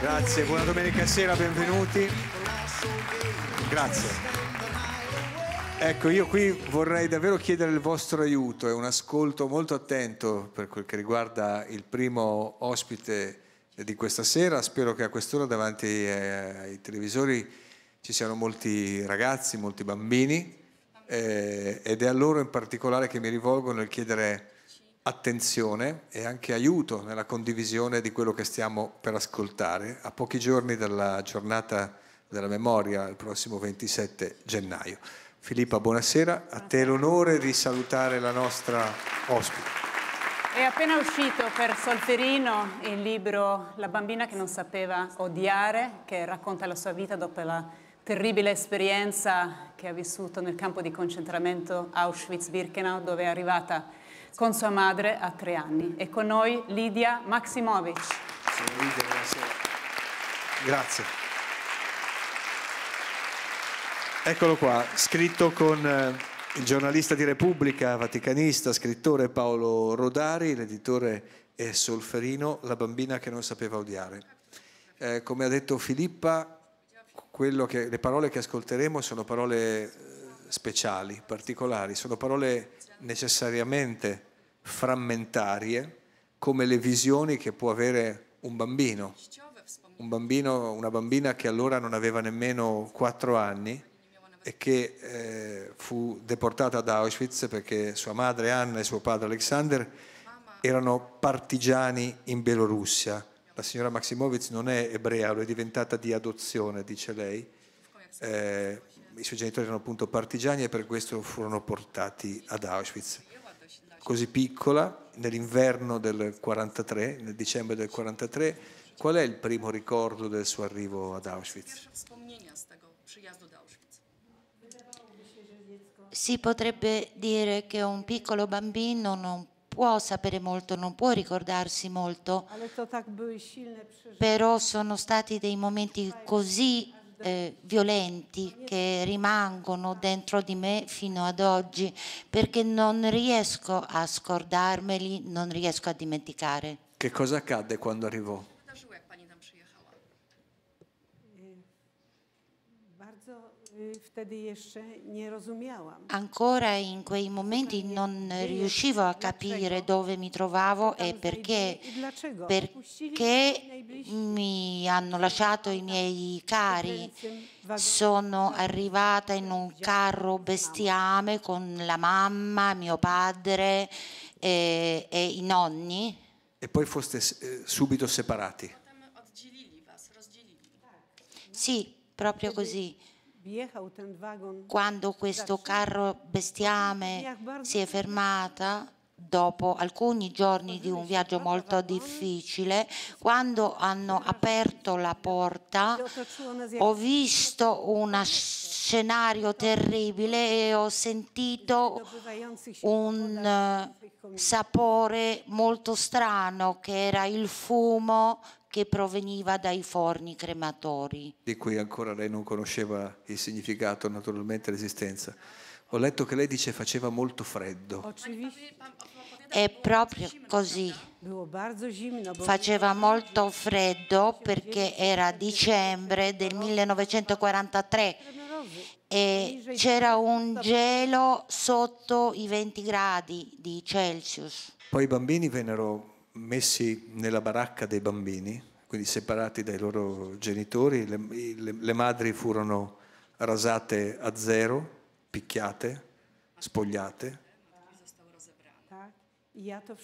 Grazie, buona domenica sera, benvenuti. Grazie. Ecco, io qui vorrei davvero chiedere il vostro aiuto e un ascolto molto attento per quel che riguarda il primo ospite di questa sera. Spero che a quest'ora davanti eh, ai televisori ci siano molti ragazzi, molti bambini eh, ed è a loro in particolare che mi rivolgo nel chiedere attenzione e anche aiuto nella condivisione di quello che stiamo per ascoltare a pochi giorni dalla giornata della memoria, il prossimo 27 gennaio. Filippa, buonasera, a te l'onore di salutare la nostra ospite. È appena uscito per Solferino il libro La bambina che non sapeva odiare, che racconta la sua vita dopo la terribile esperienza che ha vissuto nel campo di concentramento Auschwitz-Birkenau, dove è arrivata con sua madre a tre anni. E con noi Lidia Maksimovic. Grazie. Eccolo qua, scritto con eh, il giornalista di Repubblica, vaticanista, scrittore Paolo Rodari, l'editore è Solferino, la bambina che non sapeva odiare. Eh, come ha detto Filippa, che, le parole che ascolteremo sono parole eh, speciali, particolari, sono parole necessariamente frammentarie come le visioni che può avere un bambino, un bambino una bambina che allora non aveva nemmeno quattro anni e che eh, fu deportata ad Auschwitz perché sua madre Anna e suo padre Alexander erano partigiani in Bielorussia. La signora Maximovic non è ebrea, lo è diventata di adozione, dice lei. Eh, i suoi genitori erano appunto partigiani e per questo furono portati ad Auschwitz. Così piccola, nell'inverno del 43, nel dicembre del 43, qual è il primo ricordo del suo arrivo ad Auschwitz? Si potrebbe dire che un piccolo bambino non può sapere molto, non può ricordarsi molto, però sono stati dei momenti così eh, violenti che rimangono dentro di me fino ad oggi perché non riesco a scordarmeli, non riesco a dimenticare. Che cosa accadde quando arrivò? Ancora in quei momenti non riuscivo a capire dove mi trovavo e perché, perché mi hanno lasciato i miei cari. Sono arrivata in un carro bestiame con la mamma, mio padre e, e i nonni. E poi foste eh, subito separati. Sì, proprio così. Quando questo carro bestiame si è fermata, dopo alcuni giorni di un viaggio molto difficile, quando hanno aperto la porta, ho visto uno scenario terribile e ho sentito un eh, sapore molto strano che era il fumo che proveniva dai forni crematori. Di cui ancora lei non conosceva il significato, naturalmente l'esistenza. Ho letto che lei dice faceva molto freddo. È proprio così. Faceva molto freddo perché era dicembre del 1943 e c'era un gelo sotto i 20 gradi di Celsius. Poi i bambini vennero messi nella baracca dei bambini, quindi separati dai loro genitori, le, le, le madri furono rasate a zero, picchiate, spogliate.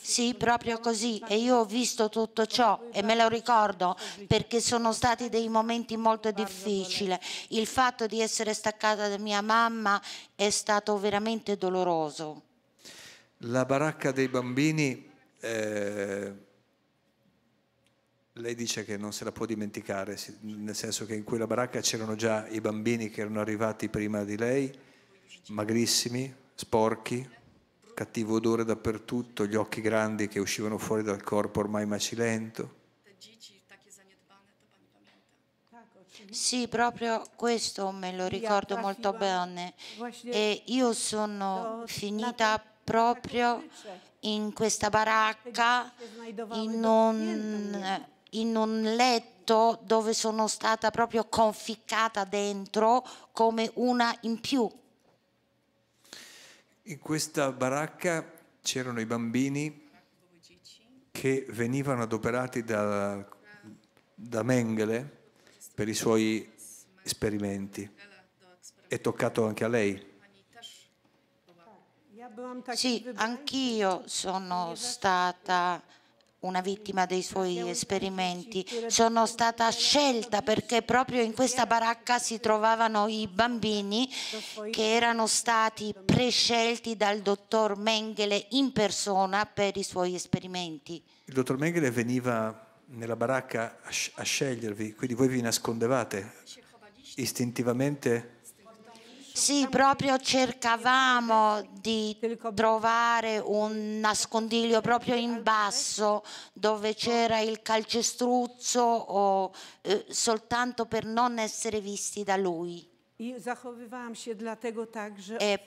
Sì, proprio così. E io ho visto tutto ciò e me lo ricordo perché sono stati dei momenti molto difficili. Il fatto di essere staccata da mia mamma è stato veramente doloroso. La baracca dei bambini eh, lei dice che non se la può dimenticare, nel senso che in quella baracca c'erano già i bambini che erano arrivati prima di lei, magrissimi, sporchi, cattivo odore dappertutto, gli occhi grandi che uscivano fuori dal corpo ormai macilento. Sì, proprio questo me lo ricordo molto bene. E io sono finita proprio in questa baracca, in un, in un letto dove sono stata proprio conficcata dentro come una in più. In questa baracca c'erano i bambini che venivano adoperati da, da Mengele per i suoi esperimenti. È toccato anche a lei. Sì, anch'io sono stata una vittima dei suoi esperimenti. Sono stata scelta perché proprio in questa baracca si trovavano i bambini che erano stati prescelti dal dottor Mengele in persona per i suoi esperimenti. Il dottor Mengele veniva nella baracca a, scegliervi, quindi voi vi nascondevate istintivamente sì, proprio cercavamo di trovare un nascondiglio proprio in basso dove c'era il calcestruzzo o, eh, soltanto per non essere visti da lui. E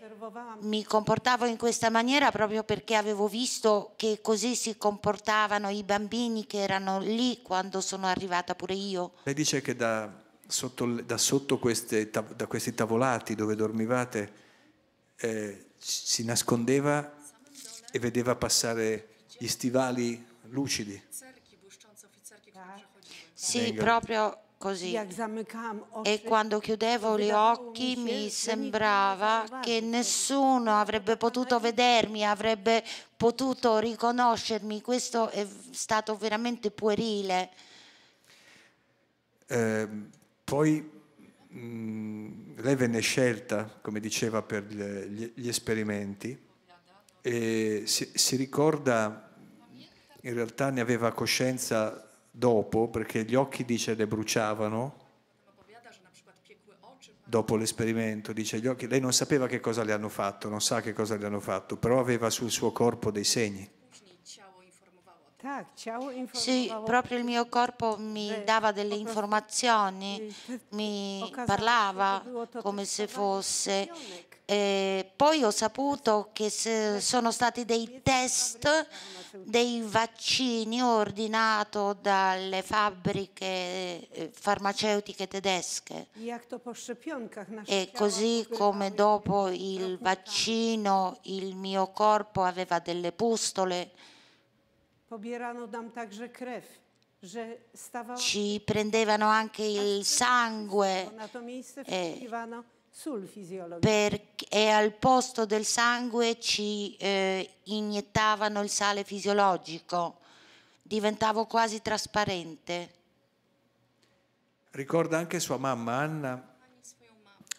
mi comportavo in questa maniera proprio perché avevo visto che così si comportavano i bambini che erano lì quando sono arrivata pure io. Lei dice che da sotto, da sotto queste, da questi tavolati dove dormivate eh, si nascondeva e vedeva passare gli stivali lucidi. Sì, proprio così. E quando chiudevo gli occhi mi sembrava che nessuno avrebbe potuto vedermi, avrebbe potuto riconoscermi. Questo è stato veramente puerile. Eh, poi mh, mm, lei venne scelta, come diceva, per gli, gli esperimenti e si, si ricorda, in realtà ne aveva coscienza dopo, perché gli occhi, dice, le bruciavano dopo l'esperimento, dice gli occhi, lei non sapeva che cosa le hanno fatto, non sa che cosa le hanno fatto, però aveva sul suo corpo dei segni. Sì, proprio il mio corpo mi eh, dava delle informazioni, mi parlava come se fosse. E eh, poi ho saputo che sono stati dei test dei vaccini ordinati dalle fabbriche eh, farmaceutiche tedesche. E così come dopo il vaccino il mio corpo aveva delle pustole ci prendevano anche il sangue eh, per, e al posto del sangue ci eh, iniettavano il sale fisiologico. Diventavo quasi trasparente. Ricorda anche sua mamma Anna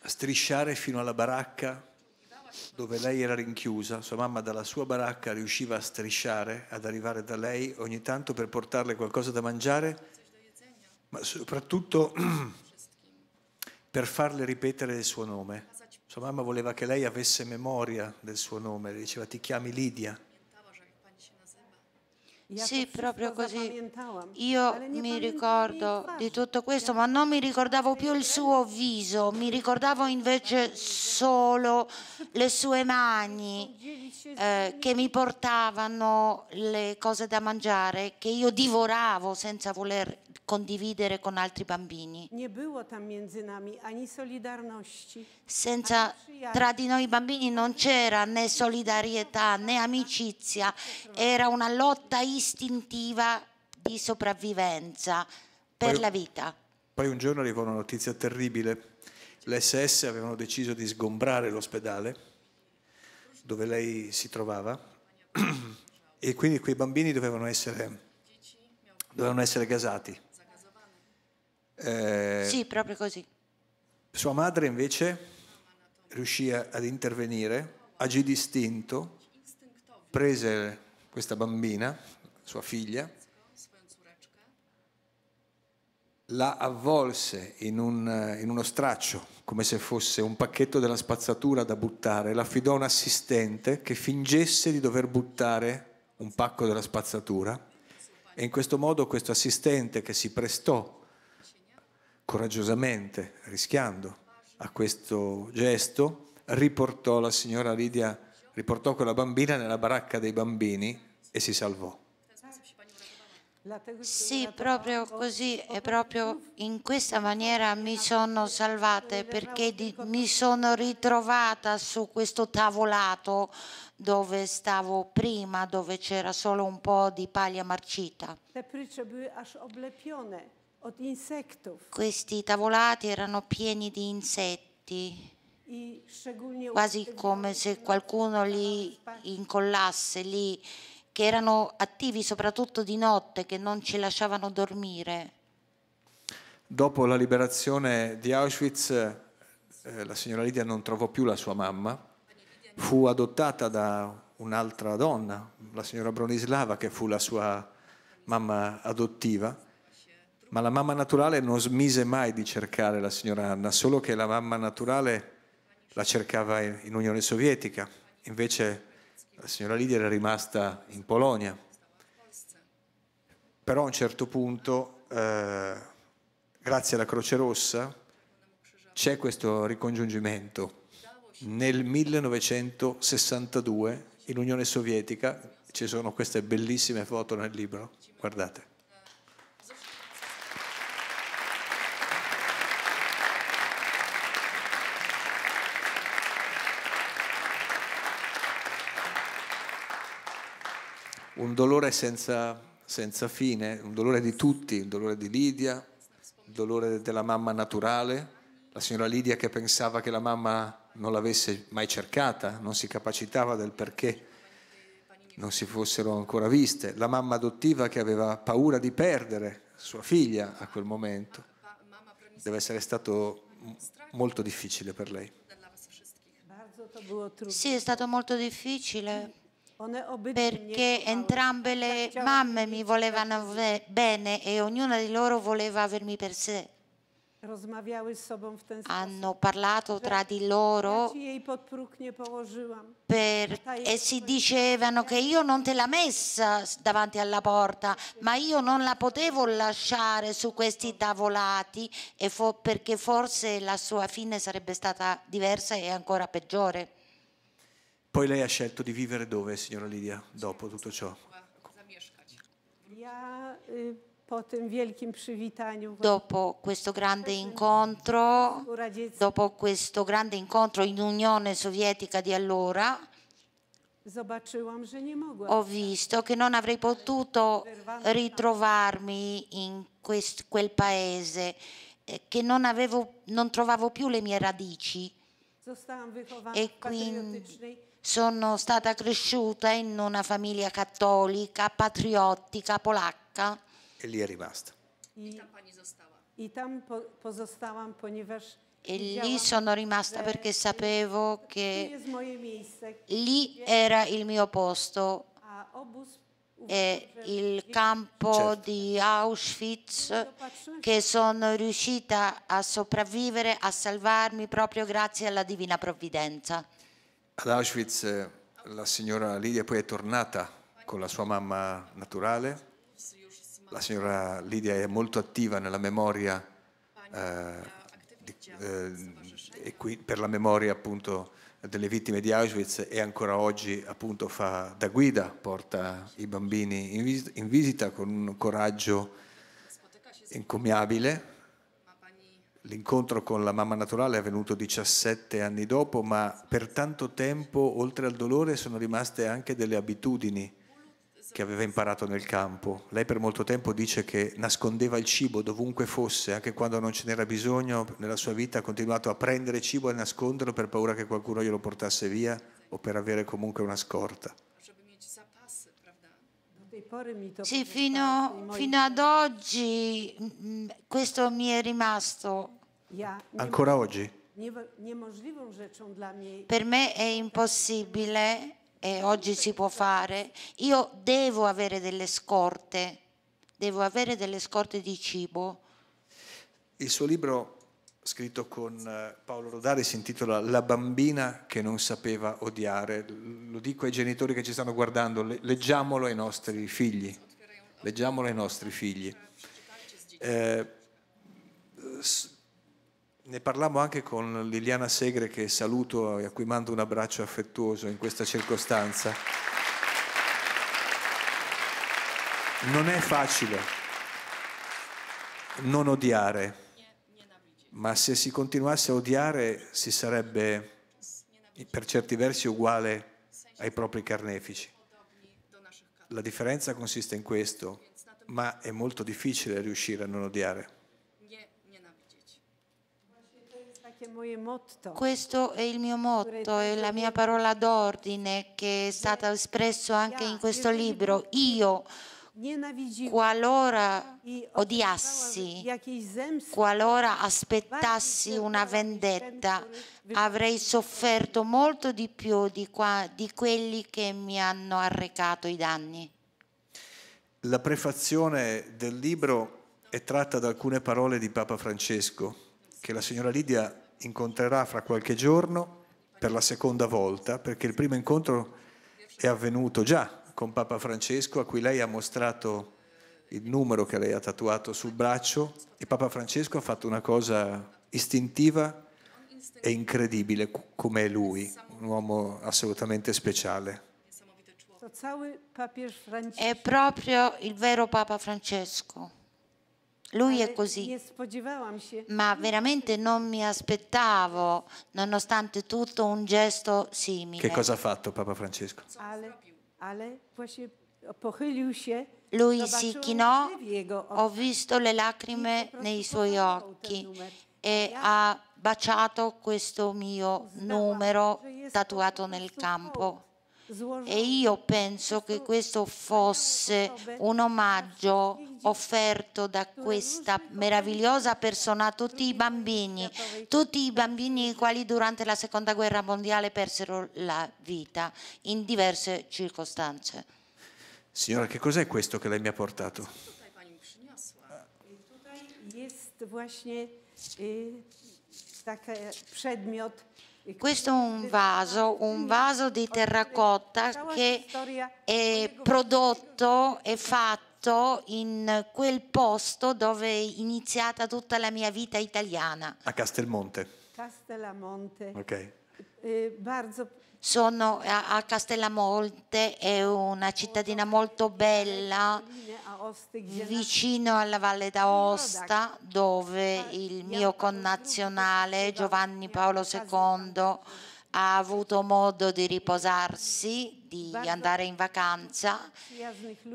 strisciare fino alla baracca dove lei era rinchiusa, sua mamma dalla sua baracca riusciva a strisciare, ad arrivare da lei ogni tanto per portarle qualcosa da mangiare, ma soprattutto per farle ripetere il suo nome. Sua mamma voleva che lei avesse memoria del suo nome, le diceva ti chiami Lidia, sì, proprio così. Io mi ricordo di tutto questo, cioè, ma non mi ricordavo più il suo viso, mi ricordavo invece cioè, solo le sue mani eh, che mi portavano le cose da mangiare, che io divoravo senza voler condividere con altri bambini. Senza, tra di noi bambini non c'era né solidarietà né amicizia, era una lotta istintiva di sopravvivenza per poi, la vita. Poi un giorno arrivò una notizia terribile. L'SS avevano deciso di sgombrare l'ospedale dove lei si trovava e quindi quei bambini dovevano essere, dovevano essere gasati. Eh, sì, proprio così. Sua madre invece riuscì ad intervenire, agì distinto, prese questa bambina, sua figlia, la avvolse in, un, in, uno straccio, come se fosse un pacchetto della spazzatura da buttare, la affidò a un assistente che fingesse di dover buttare un pacco della spazzatura e in questo modo questo assistente che si prestò coraggiosamente, rischiando a questo gesto, riportò la signora Lidia, riportò quella bambina nella baracca dei bambini e si salvò. Sì, proprio così e proprio in questa maniera mi sono salvata perché di, mi sono ritrovata su questo tavolato dove stavo prima, dove c'era solo un po' di paglia marcita. Questi tavolati erano pieni di insetti, quasi come se qualcuno li incollasse lì, che erano attivi soprattutto di notte, che non ci lasciavano dormire. Dopo la liberazione di Auschwitz, eh, la signora Lidia non trovò più la sua mamma, fu adottata da un'altra donna, la signora Bronislava, che fu la sua mamma adottiva ma la mamma naturale non smise mai di cercare la signora Anna, solo che la mamma naturale la cercava in Unione Sovietica, invece la signora Lidia era rimasta in Polonia. Però a un certo punto, eh, grazie alla Croce Rossa, c'è questo ricongiungimento. Nel 1962 in Unione Sovietica ci sono queste bellissime foto nel libro, guardate. un dolore senza, senza fine, un dolore di tutti, il dolore di Lidia, il dolore della mamma naturale, la signora Lidia che pensava che la mamma non l'avesse mai cercata, non si capacitava del perché non si fossero ancora viste, la mamma adottiva che aveva paura di perdere sua figlia a quel momento. Deve essere stato molto difficile per lei. Sì, è stato molto difficile mm perché entrambe le mamme mi volevano bene e ognuna di loro voleva avermi per sé. Hanno parlato tra di loro per, e si dicevano che io non te l'ho messa davanti alla porta, ma io non la potevo lasciare su questi tavolati fo perché forse la sua fine sarebbe stata diversa e ancora peggiore. Poi lei ha scelto di vivere dove, signora Lidia, dopo tutto ciò? Eh, dopo questo grande incontro, dopo questo grande incontro in Unione Sovietica di allora, ho visto che non avrei potuto ritrovarmi in quel paese, eh, che non, avevo, non trovavo più le mie radici. E quindi sono stata cresciuta in una famiglia cattolica, patriottica, polacca. E lì è rimasta. I, e lì sono rimasta perché sapevo che lì era il mio posto e il campo certo. di Auschwitz che sono riuscita a sopravvivere, a salvarmi proprio grazie alla Divina Provvidenza. Ad Auschwitz eh, la signora Lidia poi è tornata con la sua mamma naturale. La signora Lidia è molto attiva nella memoria eh, di, eh, qui, per la memoria appunto delle vittime di Auschwitz e ancora oggi appunto fa da guida, porta i bambini in, vis in visita con un coraggio encomiabile L'incontro con la mamma naturale è avvenuto 17 anni dopo, ma per tanto tempo, oltre al dolore, sono rimaste anche delle abitudini che aveva imparato nel campo. Lei per molto tempo dice che nascondeva il cibo dovunque fosse, anche quando non ce n'era bisogno, nella sua vita ha continuato a prendere cibo e nasconderlo per paura che qualcuno glielo portasse via o per avere comunque una scorta. Sì, fino, fino, ad oggi mm, mm, questo mi è rimasto ancora oggi. Per me è impossibile, e oggi si può fare, io devo avere delle scorte, devo avere delle scorte di cibo. Il suo libro, scritto con eh, Paolo Rodari, si intitola La bambina che non sapeva odiare. Lo dico ai genitori che ci stanno guardando, leggiamolo ai nostri figli. Leggiamolo ai nostri figli. Eh, ne parlavo anche con Liliana Segre che saluto e a cui mando un abbraccio affettuoso in questa circostanza. Non è facile non odiare, ma se si continuasse a odiare si sarebbe per certi versi uguale ai propri carnefici. La differenza consiste in questo, ma è molto difficile riuscire a non odiare. Questo è il mio motto, è la mia parola d'ordine che è stata espressa anche in questo libro. Io, qualora odiassi, qualora aspettassi una vendetta, avrei sofferto molto di più di, qua, di quelli che mi hanno arrecato i danni. La prefazione del libro è tratta da alcune parole di Papa Francesco che la signora Lidia incontrerà fra qualche giorno per la seconda volta, perché il primo incontro è avvenuto già con Papa Francesco, a cui lei ha mostrato il numero che lei ha tatuato sul braccio e Papa Francesco ha fatto una cosa istintiva e incredibile come è lui, un uomo assolutamente speciale. È proprio il vero Papa Francesco. Lui è così. Ma veramente non mi aspettavo, nonostante tutto, un gesto simile. Che cosa ha fatto Papa Francesco? Eh. Lui si chinò, ho visto le lacrime nei suoi occhi e ha baciato questo mio numero tatuato nel campo. E io penso che questo fosse un omaggio offerto da questa meravigliosa persona a tutti i bambini, tutti i bambini i quali durante la seconda guerra mondiale persero la vita in diverse circostanze. Signora, che cos'è questo che lei mi ha portato? Tutaj è właśnie taki przedmiot questo è un vaso, un vaso di terracotta che è prodotto e fatto in quel posto dove è iniziata tutta la mia vita italiana. A Castelmonte. Castellamonte. Ok. Eh, bardzo sono a, Castellamonte, è una cittadina molto bella vicino alla Valle d'Aosta dove il mio connazionale Giovanni Paolo II ha avuto modo di riposarsi, di andare in vacanza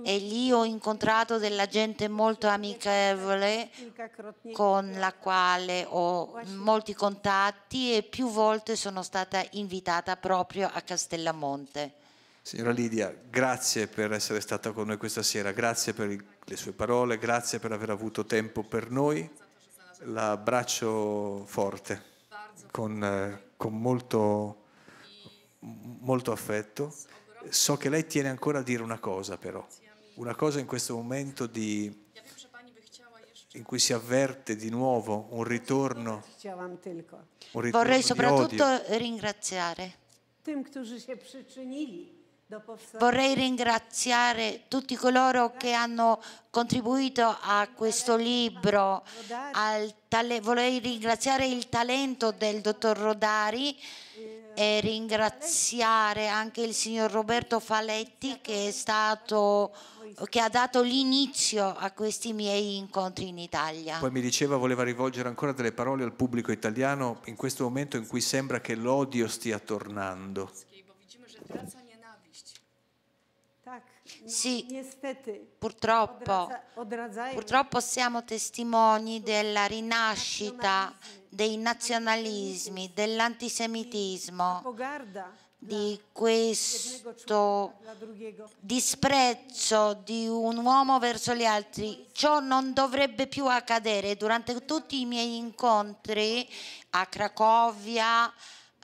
e lì ho incontrato della gente molto amichevole con la quale ho molti contatti e più volte sono stata invitata proprio a Castellamonte. Signora Lidia, grazie per essere stata con noi questa sera, grazie per le sue parole, grazie per aver avuto tempo per noi. L'abbraccio forte con, eh, con molto, molto affetto. So che lei tiene ancora a dire una cosa però, una cosa in questo momento di, in cui si avverte di nuovo un ritorno. Un ritorno Vorrei soprattutto ringraziare. Tym, którzy się przyczynili Vorrei ringraziare tutti coloro che hanno contribuito a questo libro, vorrei ringraziare il talento del dottor Rodari e eh, ringraziare anche il signor Roberto Faletti che, stato, che ha dato l'inizio a questi miei incontri in Italia. Poi mi diceva voleva rivolgere ancora delle parole al pubblico italiano in questo momento in cui sembra che l'odio stia tornando. Sì, purtroppo, purtroppo siamo testimoni della rinascita dei nazionalismi, dell'antisemitismo, di questo disprezzo di un uomo verso gli altri. Ciò non dovrebbe più accadere. Durante tutti i miei incontri a Cracovia,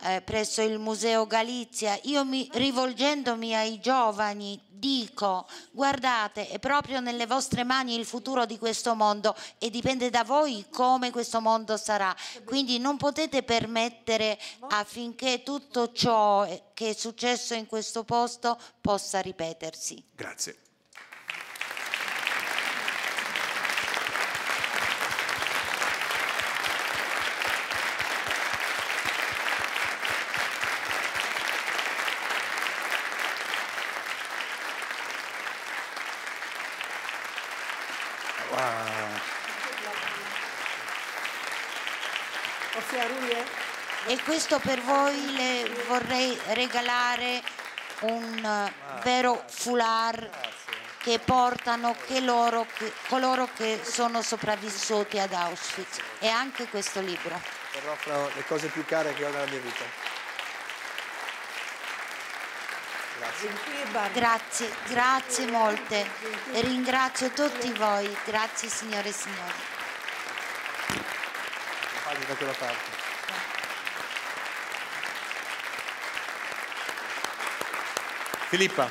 eh, presso il Museo Galizia, io mi, rivolgendomi ai giovani dico guardate è proprio nelle vostre mani il futuro di questo mondo e dipende da voi come questo mondo sarà, quindi non potete permettere affinché tutto ciò eh, che è successo in questo posto possa ripetersi. Grazie. questo per voi le vorrei regalare un eh, vero foulard che portano che loro, che, coloro che sono sopravvissuti ad Auschwitz e anche questo libro. Terrò fra le cose più care che ho nella mia vita. Grazie. grazie, grazie molte. Ringrazio tutti voi, grazie signore e signori. Filipa.